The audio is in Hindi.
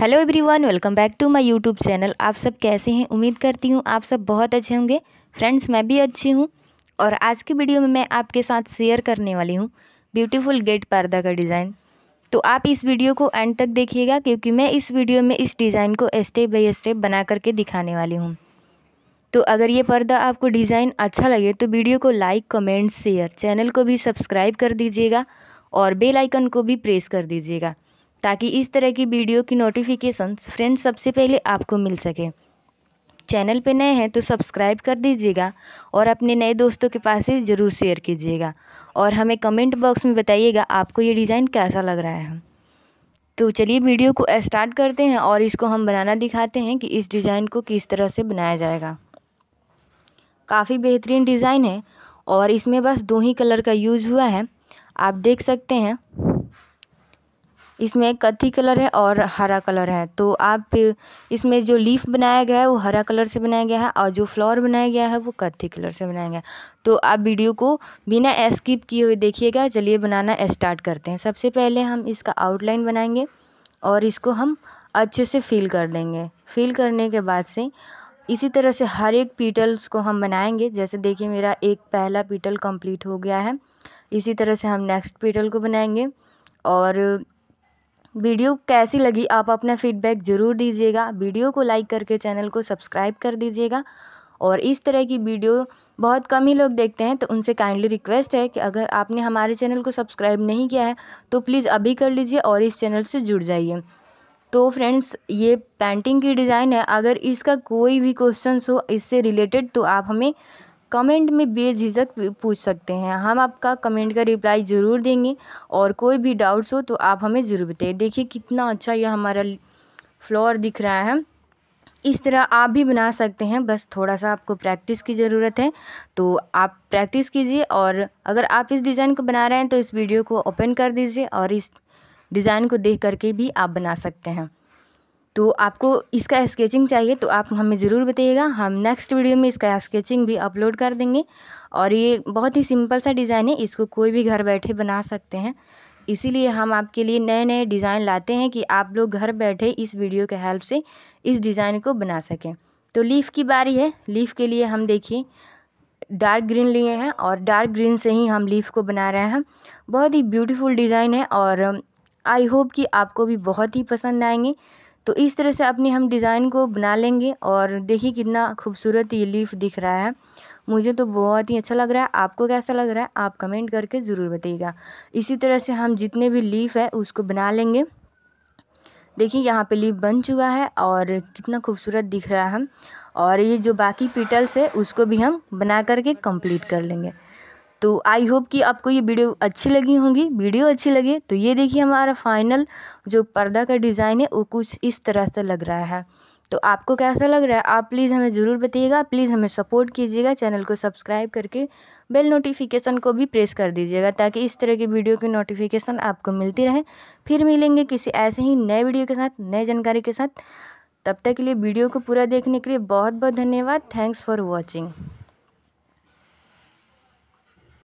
hello everyone welcome back to my YouTube channel आप सब कैसे हैं उम्मीद करती हूँ आप सब बहुत अच्छे होंगे फ्रेंड्स मैं भी अच्छी हूँ और आज की वीडियो में मैं आपके साथ शेयर करने वाली हूँ ब्यूटीफुल गेट पर्दा का डिज़ाइन तो आप इस वीडियो को एंड तक देखिएगा क्योंकि मैं इस वीडियो में इस डिज़ाइन को स्टेप बाई स्टेप बना करके दिखाने वाली हूँ तो अगर ये पर्दा आपको डिज़ाइन अच्छा लगे तो वीडियो को लाइक कमेंट शेयर चैनल को भी सब्सक्राइब कर दीजिएगा और बेल आइकन को भी प्रेस कर दीजिएगा ताकि इस तरह की वीडियो की नोटिफिकेशंस फ्रेंड्स सबसे पहले आपको मिल सके चैनल पे नए हैं तो सब्सक्राइब कर दीजिएगा और अपने नए दोस्तों के पास ही ज़रूर शेयर कीजिएगा और हमें कमेंट बॉक्स में बताइएगा आपको ये डिज़ाइन कैसा लग रहा है तो चलिए वीडियो को स्टार्ट करते हैं और इसको हम बनाना दिखाते हैं कि इस डिज़ाइन को किस तरह से बनाया जाएगा काफ़ी बेहतरीन डिज़ाइन है और इसमें बस दो ही कलर का यूज़ हुआ है आप देख सकते हैं इसमें कत्थी कलर है और हरा कलर है तो आप इसमें जो लीफ बनाया गया है वो हरा कलर से बनाया गया है और जो फ्लावर बनाया गया है वो कत्थी कलर से बनाया गया है तो आप वीडियो को बिना एस्किप किए हुए देखिएगा चलिए बनाना स्टार्ट करते हैं सबसे पहले हम इसका आउटलाइन बनाएंगे और इसको हम अच्छे से फिल कर देंगे फिल करने के बाद से इसी तरह से हर एक पीटल्स को हम बनाएंगे जैसे देखिए मेरा एक पहला पीटल कंप्लीट हो गया है इसी तरह से हम नेक्स्ट पीटल को बनाएंगे और वीडियो कैसी लगी आप अपना फीडबैक ज़रूर दीजिएगा वीडियो को लाइक करके चैनल को सब्सक्राइब कर दीजिएगा और इस तरह की वीडियो बहुत कम ही लोग देखते हैं तो उनसे काइंडली रिक्वेस्ट है कि अगर आपने हमारे चैनल को सब्सक्राइब नहीं किया है तो प्लीज़ अभी कर लीजिए और इस चैनल से जुड़ जाइए तो फ्रेंड्स ये पेंटिंग की डिज़ाइन है अगर इसका कोई भी क्वेश्चन हो इससे रिलेटेड तो आप हमें कमेंट में बेझिझक पूछ सकते हैं हम आपका कमेंट का रिप्लाई ज़रूर देंगे और कोई भी डाउट्स हो तो आप हमें ज़रूर बताइए देखिए कितना अच्छा यह हमारा फ्लोर दिख रहा है इस तरह आप भी बना सकते हैं बस थोड़ा सा आपको प्रैक्टिस की ज़रूरत है तो आप प्रैक्टिस कीजिए और अगर आप इस डिज़ाइन को बना रहे हैं तो इस वीडियो को ओपन कर दीजिए और इस डिज़ाइन को देख करके भी आप बना सकते हैं तो आपको इसका स्केचिंग चाहिए तो आप हमें ज़रूर बताइएगा हम नेक्स्ट वीडियो में इसका स्केचिंग भी अपलोड कर देंगे और ये बहुत ही सिंपल सा डिज़ाइन है इसको कोई भी घर बैठे बना सकते हैं इसीलिए हम आपके लिए नए नए डिज़ाइन लाते हैं कि आप लोग घर बैठे इस वीडियो के हेल्प से इस डिज़ाइन को बना सकें तो लीफ की बारी है लीफ के लिए हम देखिए डार्क ग्रीन लिए हैं और डार्क ग्रीन से ही हम लीफ को बना रहे हैं बहुत ही ब्यूटीफुल डिज़ाइन है और आई होप कि आपको भी बहुत ही पसंद आएंगे तो इस तरह से अपनी हम डिज़ाइन को बना लेंगे और देखिए कितना खूबसूरत ये लीफ दिख रहा है मुझे तो बहुत ही अच्छा लग रहा है आपको कैसा लग रहा है आप कमेंट करके ज़रूर बताइएगा इसी तरह से हम जितने भी लीफ है उसको बना लेंगे देखिए यहाँ पे लीफ बन चुका है और कितना खूबसूरत दिख रहा है और ये जो बाकी पीटल्स है उसको भी हम बना करके कंप्लीट कर लेंगे तो आई होप कि आपको ये वीडियो अच्छी लगी होंगी वीडियो अच्छी लगे तो ये देखिए हमारा फाइनल जो पर्दा का डिज़ाइन है वो कुछ इस तरह से लग रहा है तो आपको कैसा लग रहा है आप प्लीज़ हमें ज़रूर बताइएगा प्लीज़ हमें सपोर्ट कीजिएगा चैनल को सब्सक्राइब करके बेल नोटिफिकेशन को भी प्रेस कर दीजिएगा ताकि इस तरह के वीडियो की नोटिफिकेशन आपको मिलती रहे फिर मिलेंगे किसी ऐसे ही नए वीडियो के साथ नए जानकारी के साथ तब तक के लिए वीडियो को पूरा देखने के लिए बहुत बहुत धन्यवाद थैंक्स फॉर वॉचिंग